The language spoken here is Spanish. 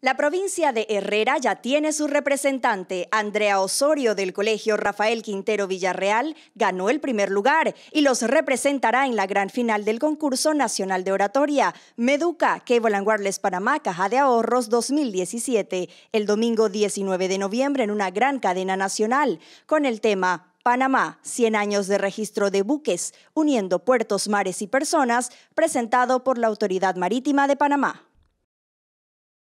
La provincia de Herrera ya tiene su representante. Andrea Osorio del Colegio Rafael Quintero Villarreal ganó el primer lugar y los representará en la gran final del concurso nacional de oratoria Meduca Cable and Panamá Caja de Ahorros 2017 el domingo 19 de noviembre en una gran cadena nacional con el tema Panamá, 100 años de registro de buques, uniendo puertos, mares y personas, presentado por la Autoridad Marítima de Panamá.